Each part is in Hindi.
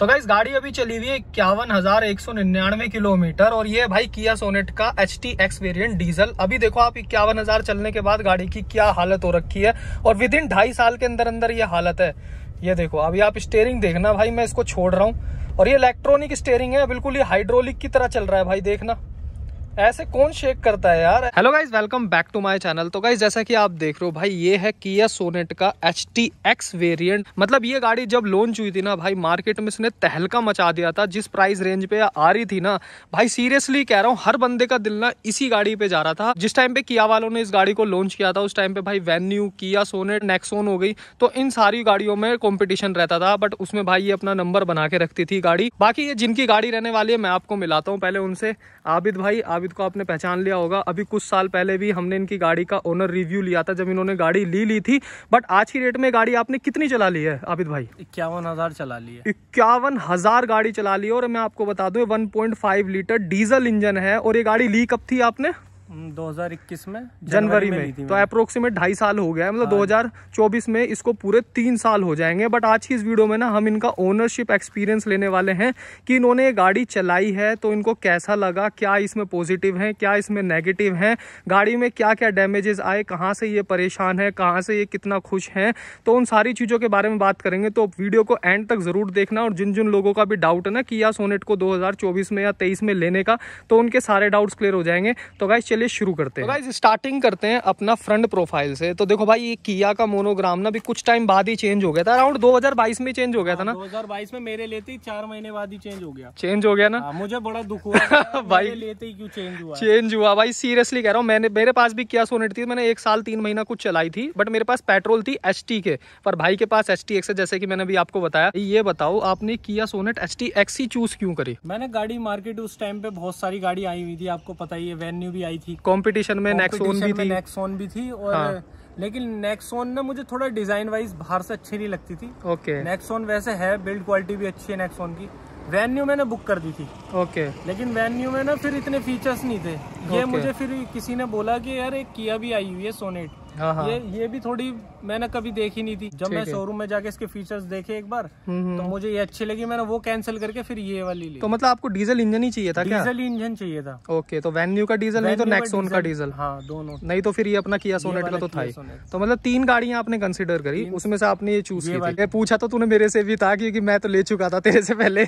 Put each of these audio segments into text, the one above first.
तो इस गाड़ी अभी चली हुई है इक्यावन हजार एक सौ निन्यानवे किलोमीटर और ये भाई किया सोनेट का H T X variant diesel अभी देखो आप इक्यावन हजार चलने के बाद गाड़ी की क्या हालत हो रखी है और विद इन ढाई साल के अंदर अंदर ये हालत है ये देखो अभी आप स्टेयरिंग देखना भाई मैं इसको छोड़ रहा हूँ और ये इलेक्ट्रॉनिक स्टेयरिंग है बिल्कुल ये हाइड्रोलिक की तरह चल रहा है भाई देखना ऐसे कौन शेक करता है यार hello guys welcome back to my channel तो गाइज जैसा कि आप देख रहे हो भाई ये है किया सोनेट का एच टी एक्स वेरियंट मतलब ये गाड़ी जब लॉन्च हुई थी ना भाई मार्केट में इसने तहलका मचा दिया था जिस प्राइस रेंज पे आ रही थी ना भाई सीरियसली कह रहा हूँ हर बंदे का दिल ना इसी गाड़ी पे जा रहा था जिस टाइम पे किया वालों ने इस गाड़ी को लॉन्च किया था उस टाइम पे भाई वेन्यू किया सोनेट नेक्सोन हो गई तो इन सारी गाड़ियों में कॉम्पिटिशन रहता था बट उसमें भाई ये अपना नंबर बना के रखती थी गाड़ी बाकी ये जिनकी गाड़ी रहने वाली है मैं आपको मिलाता हूँ पहले उनसे आबिद भाई आबिद जावेद को आपने पहचान लिया होगा अभी कुछ साल पहले भी हमने इनकी गाड़ी का ओनर रिव्यू लिया था जब इन्होंने गाड़ी ली ली थी बट आज की डेट में गाड़ी आपने कितनी चला ली है आबिद भाई इक्यावन हज़ार चला ली है इक्यावन हज़ार गाड़ी चला ली है और मैं आपको बता दू वन लीटर डीजल इंजन है और ये गाड़ी ली कब थी आपने 2021 हम्म, में जनवरी में, में तो अप्रोक्सीमेट ढाई साल हो गया है मतलब 2024 हाँ। में इसको पूरे तीन साल हो जाएंगे बट आज की इस वीडियो में ना हम इनका ओनरशिप एक्सपीरियंस लेने वाले हैं कि इन्होंने ये गाड़ी चलाई है तो इनको कैसा लगा क्या इसमें पॉजिटिव है क्या इसमें नेगेटिव है गाड़ी में क्या क्या डैमेजेस आए कहाँ से ये परेशान है कहाँ से ये कितना खुश है तो उन सारी चीज़ों के बारे में बात करेंगे तो वीडियो को एंड तक ज़रूर देखना और जिन जिन लोगों का भी डाउट है ना कि या सोनेट को दो में या तेईस में लेने का तो उनके सारे डाउट्स क्लियर हो जाएंगे तो गाइस चलिए शुरू करते तो हैं तो स्टार्टिंग करते हैं अपना फ्रंट प्रोफाइल से तो देखो भाई ये किया का मोनोग्राम ना भी कुछ टाइम बाद ही चेंज हो गया था अराउंड 2022 में चेंज हो गया था ना 2022 में मेरे लेते ही चार महीने बाद ही चेंज हो गया चेंज हो गया ना आ, हाँ, मुझे बड़ा दुख हुआ भाई लेते तो ही क्यों चेंज हुआ चेंज हुआ भाई सीरियसली कह रहा हूँ मैंने मेरे पास भी किया सोनेट थी मैंने एक साल तीन महीना कुछ चलाई थी बट मेरे पास पेट्रोल थी एच के पर भाई के पास एच टी जैसे की मैंने भी आपको बताया ये बताओ आपने किया सोनेट एच ही चूज क्यों करी मैंने गाड़ी मार्केट उस टाइम पे बहुत सारी गाड़ी आई हुई थी आपको पता ही है वेन्यू भी आई थी थी कंपटीशन में नेक्सोन भी थी नेक्सोन भी थी और हाँ। लेकिन नेक्सोन ना मुझे थोड़ा डिजाइन वाइज बाहर से अच्छी नहीं लगती थी ओके नेक्सोन वैसे है बिल्ड क्वालिटी भी अच्छी है नेक्सोन की वेन्यू मैंने बुक कर दी थी ओके लेकिन वेन्यू में ना फिर इतने फीचर्स नहीं थे ये मुझे फिर किसी ने बोला कि यार एक किया भी आई हुई है सोनेट हाँ, हाँ ये ये भी थोड़ी मैंने कभी देखी नहीं थी जब मैं शोरूम में जाके इसके फीचर्स देखे एक बार हम्म, हम्म। तो मुझे ये अच्छी लगी मैंने वो कैंसिल करके फिर ये वाली ली तो मतलब आपको डीजल इंजन ही चाहिए था क्या डीजल इंजन चाहिए था ओके तो वेन्यू का डीजल नहीं तो नेक्सोन का डीजल हाँ दोनों नहीं तो फिर ये अपना किया सोनेट का तो था तो मतलब तीन गाड़ियां आपने कंसिडर करी उसमें से आपने ये चूज किया पूछा तो तूने मेरे से भी था क्यूँकी मैं तो ले चुका था तेरे से पहले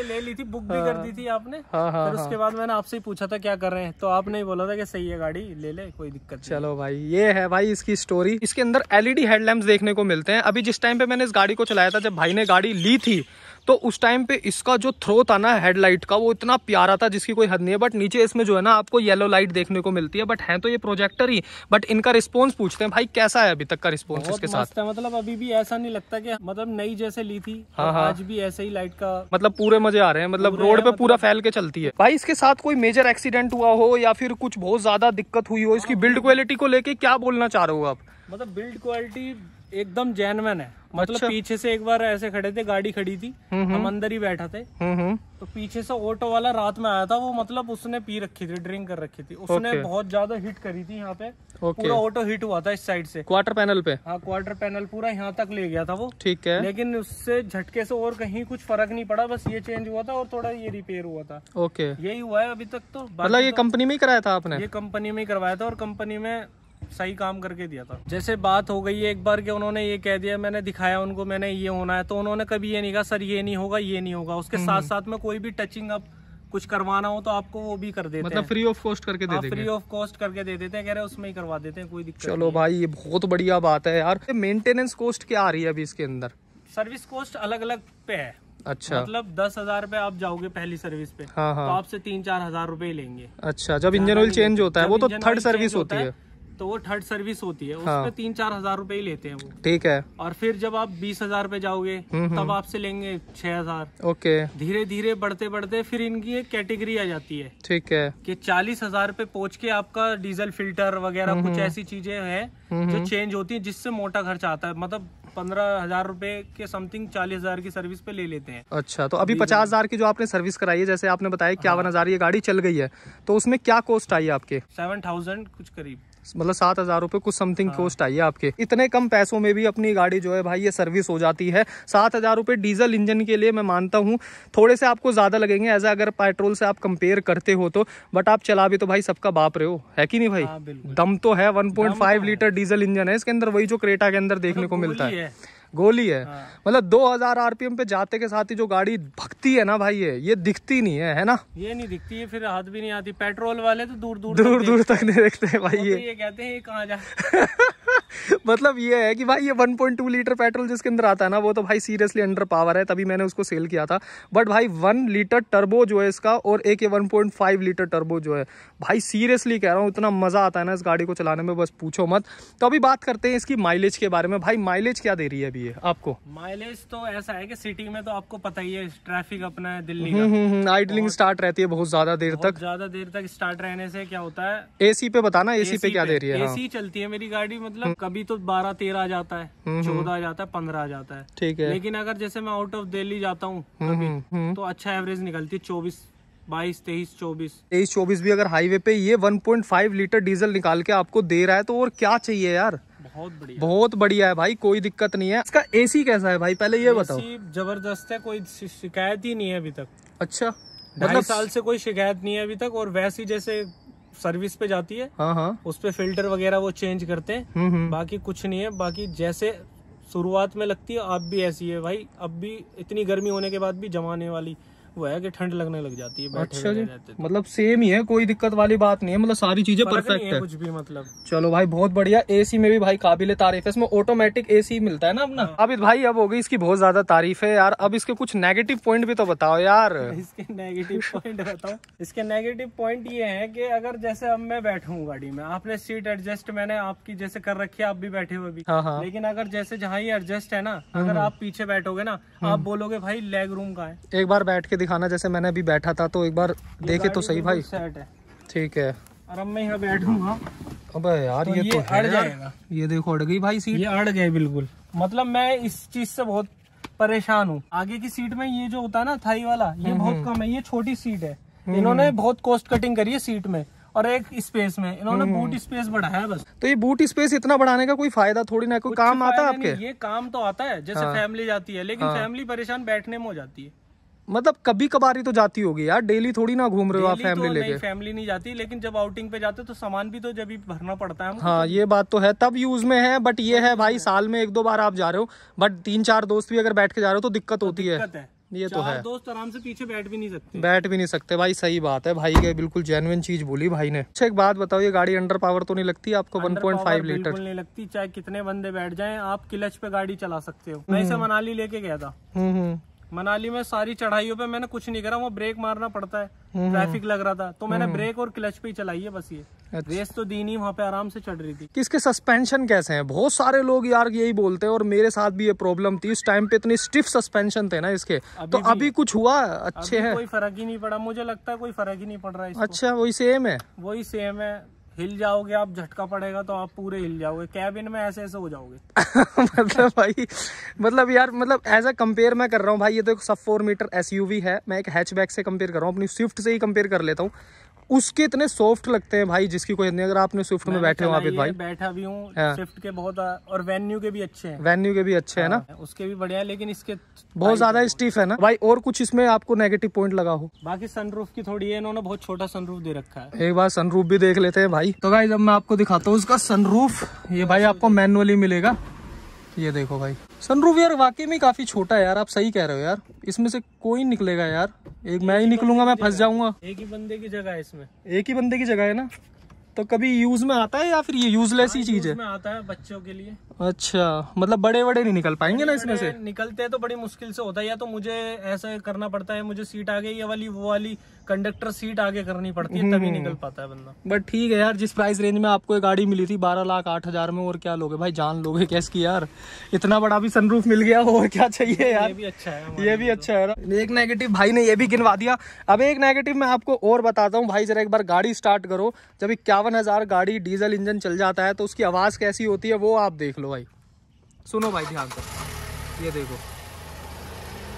ले ली थी बुक भी कर दी हाँ। थी आपने हाँ, उसके बाद मैंने आपसे पूछा था क्या कर रहे हैं तो आपने बोला था कि सही है गाड़ी ले ले कोई दिक्कत चलो भाई ये है है भाई इसकी स्टोरी इसके अंदर एलईडी हेडलैम्प e देखने को मिलते हैं अभी जिस टाइम पे मैंने इस गाड़ी को चलाया था जब भाई ने गाड़ी ली थी तो उस टाइम पे इसका जो थ्रो था ना हेडलाइट का वो इतना प्यारा था जिसकी कोई हद नहीं है बट नीचे इसमें जो है ना आपको येलो लाइट देखने को मिलती है बट है तो ये प्रोजेक्टर ही बट इनका रिस्पॉन्स पूछते हैं भाई कैसा है अभी तक का रिस्पॉन्स इसके साथ है, मतलब अभी भी ऐसा नहीं लगता कि मतलब नई जैसे ली थी तो हाँ हाँ आज भी ऐसे ही लाइट का मतलब पूरे मजे आ रहे हैं मतलब रोड पे पूरा मतलब फैल के चलती है भाई इसके साथ कोई मेजर एक्सीडेंट हुआ हो या फिर कुछ बहुत ज्यादा दिक्कत हुई हो इसकी बिल्ड क्वालिटी को लेकर क्या बोलना चाह रहे हो आप मतलब बिल्ड क्वालिटी एकदम जेनवन है मतलब अच्छा। पीछे से एक बार ऐसे खड़े थे गाड़ी खड़ी थी हम्म, हम्म। हम अंदर ही बैठा थे हम्म, तो पीछे से ऑटो वाला रात में आया था वो मतलब उसने पी रखी थी ड्रिंक कर रखी थी उसने बहुत ज्यादा हिट करी थी यहाँ पे पूरा ऑटो हिट हुआ था इस साइड से क्वार्टर पैनल पे हाँ क्वार्टर पैनल पूरा यहाँ तक ले गया था वो ठीक है लेकिन उससे झटके से और कहीं कुछ फर्क नहीं पड़ा बस ये चेंज हुआ था और थोड़ा ये रिपेयर हुआ था ओके यही हुआ है अभी तक तो मतलब ये कंपनी तो में ही कराया था आपने ये कंपनी में ही करवाया था और कंपनी में सही काम करके दिया था जैसे बात हो गई एक बार के उन्होंने ये कह दिया मैंने दिखाया उनको मैंने ये होना है तो उन्होंने कभी ये नहीं कहा सर ये नहीं होगा ये नहीं होगा उसके हम्म, साथ हम्म। साथ में कोई भी टचिंग अप कुछ करवाना हो तो आपको वो भी कर देते मतलब फ्री ऑफ कॉस्ट करके दे देते फ्री ऑफ कॉस्ट करके दे देते हैं कह रहे उसमें ही करवा देते हैं कोई दिक्कत चलो भाई ये बहुत बढ़िया बात है यार मेंटेनेंस कॉस्ट क्या आ रही है अभी इसके अंदर सर्विस कॉस्ट अलग अलग पे है अच्छा मतलब दस हजार रूपए आप जाओगे पहली सर्विस पे हाँ हाँ। तो आपसे तीन चार हजार रूपए लेंगे अच्छा जब इंजन ऑयल चेंज होता है वो तो थर्ड सर्विस होती है तो वो थर्ड सर्विस होती है हाँ। उसमें तीन चार हजार रूपए ही लेते हैं वो ठीक है और फिर जब आप बीस हजार पे जाओगे हम्म, हम्म। तब आपसे लेंगे छह हजार ओके धीरे धीरे बढ़ते बढ़ते फिर इनकी एक कैटेगरी आ जाती है ठीक है कि चालीस हजार पे पहुँच के आपका डीजल फिल्टर वगैरह हम्म, कुछ ऐसी चीजें है जो चेंज होती है जिससे मोटा खर्च आता है मतलब पंद्रह हजार रूपए के समथिंग चालीस हजार की सर्विस पे ले लेते हैं अच्छा तो अभी पचास हजार की जो आपने सर्विस कराई है जैसे आपने बताया इक्यावन हाँ। हजार ये गाड़ी चल गई है तो उसमें क्या कॉस्ट आई है आपके सेवन थाउजेंड कुछ करीब मतलब सात हज़ार रुपए कुछ समथिंग हाँ। आई है आपके इतने कम पैसों में भी अपनी गाड़ी जो है भाई ये सर्विस हो जाती है सात हज़ार रुपए डीजल इंजन के लिए मैं मानता हूँ थोड़े से आपको ज़्यादा लगेंगे एज अगर पेट्रोल से आप कंपेयर करते हो तो बट आप चला भी तो भाई सबका बाप रहे हो है कि नहीं भाई हाँ, दम तो है वन लीटर डीजल इंजन है इसके अंदर वही जो क्रेटा के अंदर देखने मतलब को मिलता है गोली है हाँ। मतलब 2000 आरपीएम पे जाते के साथ ही जो गाड़ी भगती है ना भाई ये ये दिखती नहीं है है ना ये नहीं दिखती है फिर हाथ भी नहीं आती पेट्रोल वाले तो दूर दूर दूर दूर तक नहीं देखते भाई ये कहते हैं ये कहाँ जा मतलब ये है कि भाई ये 1.2 लीटर पेट्रोल जिसके अंदर आता है ना वो तो भाई सीरियसली अंडर पावर है तभी मैंने उसको सेल किया था बट भाई वन लीटर टर्बो जो है इसका और एक ये 1.5 लीटर टर्बो जो है भाई सीरियसली कह रहा हूँ इतना मज़ा आता है ना इस गाड़ी को चलाने में बस पूछो मत तो अभी बात करते हैं इसकी माइलेज के बारे में भाई माइलेज क्या दे रही है अभी ये आपको माइलेज तो ऐसा है कि सिटी में तो आपको पता ही है ट्रैफिक अपना है Delhi hmm idling start hmm, hmm, रहती है बहुत ज्यादा देर तक ज्यादा देर तक स्टार्ट रहने से क्या होता है एसी पे बताना एसी पे क्या दे रही है एसी हाँ। चलती है मेरी गाड़ी मतलब कभी तो बारह तेरह आ जाता है हम्म, हम्म। चौदह आ जाता है पंद्रह आ जाता है ठीक है लेकिन अगर जैसे मैं आउट ऑफ दिल्ली जाता हूँ हम्म, तो अच्छा एवरेज निकलती है चौबीस बाईस तेईस चौबीस तेईस चौबीस भी अगर हाईवे पे ये फाइव लीटर डीजल निकाल के आपको दे रहा है तो और क्या चाहिए यार बहुत बढ़िया बहुत बढ़िया है भाई कोई दिक्कत नहीं है इसका एसी कैसा है भाई पहले ये बताओ जबरदस्त है कोई शिकायत ही नहीं है अभी तक अच्छा मतलब साल से कोई शिकायत नहीं है अभी तक और वैसी जैसे सर्विस पे जाती है हाँ हाँ उस पर फिल्टर वगैरह वो चेंज करते हैं हम्म, हम्म। बाकी कुछ नहीं है बाकी जैसे शुरुआत में लगती है आप भी ऐसी है भाई अब भी इतनी गर्मी होने के बाद भी जमाने वाली वो है कि ठंड लगने लग जाती है अच्छा जी मतलब सेम ही है कोई दिक्कत वाली बात नहीं है मतलब सारी चीजें परफेक्ट है कुछ भी मतलब चलो भाई बहुत बढ़िया एसी में भी भाई काबिले तारीफ है इसमें ऑटोमेटिक एसी मिलता है ना अपना हाँ। अब भाई अब हो गई इसकी बहुत ज्यादा तारीफ है यार अब इसके कुछ नेगेटिव पॉइंट भी तो बताओ यार इसके नेगेटिव पॉइंट बताओ इसके नेगेटिव पॉइंट ये है की अगर जैसे अब मैं बैठा हूँ गाड़ी में आपने सीट एडजस्ट मैंने आपकी जैसे कर रखी है आप भी बैठे हुए भी हाँ, हाँ। लेकिन अगर जैसे जहाँ ही एडजस्ट है ना अगर आप पीछे बैठोगे ना आप बोलोगे भाई लेग रूम का है एक बार बैठ के दिखाना जैसे मैंने अभी बैठा था तो एक बार देखे तो सही भाई ठीक है अब यार तो ये, तो ये देखो अड़ गई भाई सीट ये अड़ गए बिल्कुल मतलब मैं इस चीज से बहुत परेशान हूँ आगे की सीट में ये जो होता है ना थाई वाला ये हम्म, बहुत हम्म। कम है ये छोटी सीट है हम्म। इन्होंने बहुत कॉस्ट कटिंग करी है सीट में और एक स्पेस में इन्होंने बूट स्पेस बढ़ाया बस तो ये बूट स्पेस इतना बढ़ाने का कोई फायदा थोड़ी ना कोई काम आता है आपके ये काम तो आता है जैसे हाँ। फैमिली जाती है लेकिन हाँ। फैमिली परेशान बैठने में हो जाती है मतलब कभी कभार तो जाती होगी यार डेली थोड़ी ना घूम रहे हो आप फैमिली तो लेके फैमिली नहीं जाती लेकिन जब आउटिंग पे जाते हो तो सामान भी तो जब भी भरना पड़ता है हाँ तो- ये बात तो है तब यूज में है बट ये है भाई साल में एक दो बार आप जा रहे हो बट तीन चार दोस्त भी अगर बैठ के जा रहे हो तो दिक्कत तो होती है ये तो है दोस्त आराम से पीछे बैठ भी नहीं सकते बैठ भी नहीं सकते भाई सही बात है भाई के बिल्कुल जेनुअन चीज बोली भाई ने अच्छा एक बात बताओ ये गाड़ी अंडर पावर तो नहीं लगती आपको 1.5 लीटर नहीं लगती चाहे कितने बंदे बैठ जाएं आप क्लच पे गाड़ी चला सकते हो मैं हम्म। इसे मनाली लेके गया था हम्म, हम्म। मनाली में सारी चढ़ाइयों पे मैंने कुछ नहीं करा वो ब्रेक मारना पड़ता है ट्रैफिक हम्म, हम्म। लग रहा था तो मैंने ब्रेक हम्म। और क्लच पे ही चलाई है बस ये अच्छा। रेस तो दी नहीं वहाँ पे आराम से चढ़ रही थी किसके सस्पेंशन कैसे हैं बहुत सारे लोग यार यही बोलते हैं और मेरे साथ भी ये प्रॉब्लम थी इस टाइम पे इतनी स्टिफ सस्पेंशन थे ना इसके अभी तो अभी कुछ हुआ अच्छे है कोई फर्क ही नहीं पड़ा मुझे लगता है कोई फर्क ही नहीं पड़ रहा है अच्छा वही सेम है वही सेम है हिल जाओगे आप झटका पड़ेगा तो आप पूरे हिल जाओगे कैबिन में ऐसे ऐसे हो जाओगे मतलब भाई मतलब यार मतलब एज अ कंपेयर मैं कर रहा हूँ भाई ये तो एक सब फोर मीटर एस है मैं एक हैचबैक से कंपेयर कर रहा हूँ अपनी स्विफ्ट से ही कंपेयर कर लेता हूँ उसके इतने सॉफ्ट लगते हैं भाई जिसकी कोई नहीं अगर आपने स्विफ्ट में बैठे हो आपके भाई बैठा भी हूँ स्विफ्ट हाँ। के बहुत और वेन्यू के भी अच्छे हैं वेन्यू के भी अच्छे हैं ना हाँ, उसके भी बढ़िया है लेकिन इसके बहुत ज्यादा स्टीफ है ना भाई और कुछ इसमें आपको नेगेटिव पॉइंट लगा हो बाकी सनरूफ की थोड़ी है इन्होंने बहुत छोटा सनरूफ दे रखा है एक बार सनरूफ भी देख लेते हैं भाई तो भाई जब मैं आपको दिखाता हूँ उसका सनरूफ ये भाई आपको मैनुअली मिलेगा ये देखो भाई सनरूफ यार वाकई में काफी छोटा है यार आप सही कह रहे हो यार इसमें से कोई निकलेगा यार एक मैं ही निकलूंगा मैं फंस जाऊंगा एक ही बंदे की जगह है इसमें एक ही बंदे की जगह है ना तो कभी यूज में आता है या फिर ये यूजलेस ही हाँ, चीज है में आता है बच्चों के लिए अच्छा मतलब बड़े बड़े नहीं निकल पाएंगे ना इसमें से निकलते हैं तो बड़ी मुश्किल से होता है या तो मुझे ऐसा करना पड़ता है मुझे सीट आ गई ये वाली वो वाली कंडक्टर सीट आगे करनी पड़ती है तभी हम्म। निकल पाता है बंदा बट ठीक है यार जिस प्राइस रेंज में आपको गाड़ी मिली थी बारह लाख आठ हजार में और क्या लोगे भाई जान लोगे कैस की यार इतना बड़ा भी सनरूफ मिल गया और क्या चाहिए यार ये भी अच्छा है ये भी अच्छा है एक नेगेटिव भाई ने ये भी गिनवा दिया अब एक नेगेटिव मैं आपको और बताता हूँ भाई जरा एक बार गाड़ी स्टार्ट करो जब इक्यावन हजार गाड़ी डीजल इंजन चल जाता है तो उसकी आवाज़ कैसी होती है वो आप देख लो भाई सुनो भाई ध्यान से ये देखो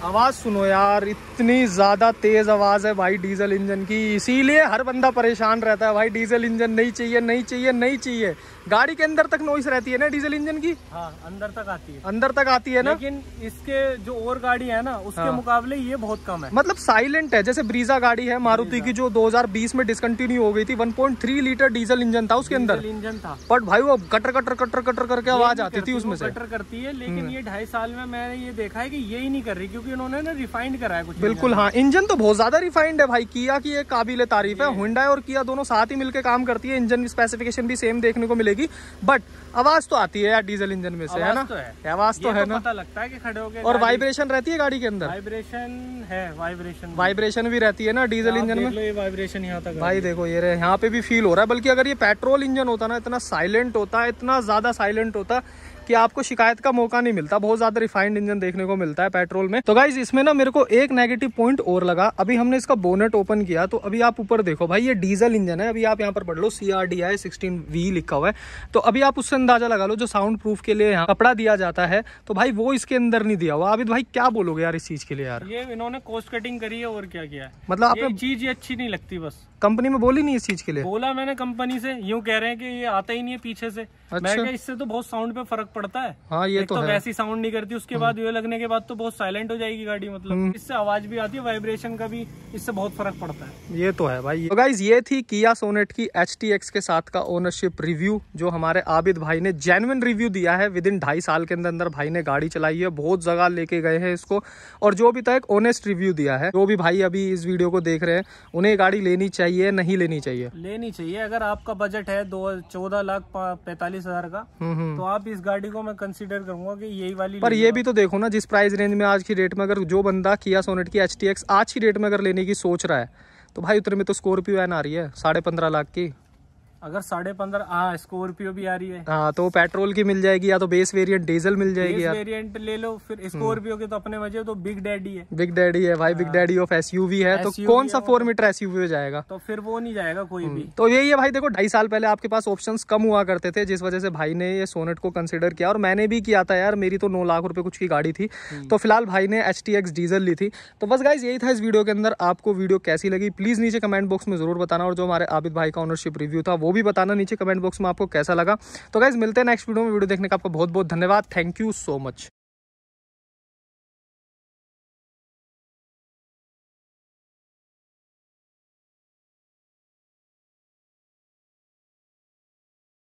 आवाज़ सुनो यार इतनी ज़्यादा तेज़ आवाज़ है भाई डीजल इंजन की इसीलिए हर बंदा परेशान रहता है भाई डीजल इंजन नहीं चाहिए नहीं चाहिए नहीं चाहिए गाड़ी के अंदर तक नॉइस रहती है ना डीजल इंजन की हाँ अंदर तक आती है अंदर तक आती है ना लेकिन इसके जो और गाड़ी है ना उसके हाँ। मुकाबले ये बहुत कम है मतलब साइलेंट है जैसे ब्रीजा गाड़ी है मारुति की जो 2020 में डिसकंटिन्यू हो गई थी 1.3 लीटर डीजल इंजन था उसके अंदर इंजन था बट भाई वो कटर कटर कटर कटर करके आवाज आती थी उसमें से कटर करती है लेकिन हम्म। ये ढाई साल में मैंने ये देखा है की ये नहीं कर रही क्यूँकी इन्होंने ना रिफाइंड करा है कुछ बिल्कुल हाँ इंजन तो बहुत ज्यादा रिफाइंड है भाई किया की एक काबिल तारीफ है हुडा और किया दोनों साथ ही मिलकर काम करती है इंजन स्पेसिफिकेशन भी सेम देखने को मिलेगी बट आवाज तो आती है यार डीजल इंजन में से है ना तो है आवाज तो है तो ना पता लगता है कि खड़े हो गए और वाइब्रेशन रहती है गाड़ी के अंदर वाइब्रेशन है वाइब्रेशन वाइब्रेशन भी रहती है ना डीजल इंजन में वाइब्रेशन यहाँ तक भाई देखो ये यहाँ पे भी फील हो रहा है बल्कि अगर ये पेट्रोल इंजन होता ना इतना साइलेंट होता इतना ज्यादा साइलेंट होता कि आपको शिकायत का मौका नहीं मिलता बहुत ज्यादा रिफाइंड इंजन देखने को मिलता है पेट्रोल में तो गाइज इसमें ना मेरे को एक नेगेटिव पॉइंट और लगा अभी हमने इसका बोनेट ओपन किया तो अभी आप ऊपर देखो भाई ये डीजल इंजन है अभी आप यहाँ पर पढ़ लो C R D I sixteen V लिखा हुआ है तो अभी आप उससे अंदाजा लगा लो जो साउंड प्रूफ के लिए यहाँ कपड़ा दिया जाता है तो भाई वो इसके अंदर नहीं दिया हुआ अभी भाई क्या बोलोगे यार इस चीज के लिए यार ये इन्होंने कोस्ट कटिंग करी है और क्या किया है मतलब आपने चीज ये अच्छी नहीं लगती बस कंपनी में बोली नहीं इस चीज के लिए बोला मैंने कंपनी से यूँ कह रहे हैं कि ये आता ही नहीं है पीछे से अच्छा। मैं इससे तो बहुत साउंड पे फर्क पड़ता है हाँ ये तो, तो वैसी साउंड नहीं करती उसके बाद हम्म। ये लगने के बाद तो बहुत साइलेंट हो जाएगी गाड़ी मतलब हम्म। इससे आवाज भी आती है वाइब्रेशन का भी इससे बहुत फर्क पड़ता है ये तो है भाई तो ये थी किया सोनेट की एच के साथ का ओनरशिप रिव्यू जो हमारे आबिद भाई भाई ने जेनुअन रिव्यू दिया है विद इन ढाई साल के अंदर अंदर भाई ने गाड़ी चलाई है बहुत जगह लेके गए हैं इसको और जो भी था एक ऑनेस्ट रिव्यू दिया है जो भी भाई अभी इस वीडियो को देख रहे हैं उन्हें गाड़ी लेनी चाहिए नहीं लेनी चाहिए लेनी चाहिए अगर आपका बजट है दो चौदह लाख पैतालीस हजार का हम्म, हम्म। तो आप इस गाड़ी को मैं कंसिडर करूंगा की यही वाली पर ये भी तो देखो ना जिस प्राइस रेंज में आज की डेट में अगर जो बंदा किया सोनेट की एच आज की डेट में अगर लेने की सोच रहा है तो भाई उतने में तो स्कॉर्पियो एन आ रही है साढ़े पंद्रह लाख की अगर साढ़े पंद्रह स्कॉर्पियो भी आ रही है हाँ तो पेट्रोल की मिल जाएगी या तो बेस वेरिएंट डीजल मिल जाएगी बेस वेरिएंट ले लो फिर स्कॉर्पियो हम्म। के तो अपने मजे तो बिग डैडी है बिग डैडी है भाई बिग डैडी ऑफ एस है तो कौन सा फोर मीटर एस हो जाएगा तो फिर वो नहीं जाएगा कोई हम्म। भी तो यही है भाई देखो ढाई साल पहले आपके पास ऑप्शन कम हुआ करते थे जिस वजह से भाई ने ये सोनेट को कंसिडर किया और मैंने भी किया था यार मेरी तो नौ लाख रुपए कुछ की गाड़ी थी हम्म। तो फिलहाल भाई ने एच डीजल ली थी तो बस गाइज यही था इस वीडियो के अंदर आपको वीडियो कैसी लगी प्लीज नीचे कमेंट बॉक्स में जरूर बताना और जो हमारे आबिद भाई का ओनरशिप रिव्यू था वो भी बताना नीचे कमेंट बॉक्स में आपको कैसा लगा तो गाइज मिलते हैं नेक्स्ट वीडियो में वीडियो देखने का आपका बहुत बहुत धन्यवाद थैंक यू सो मच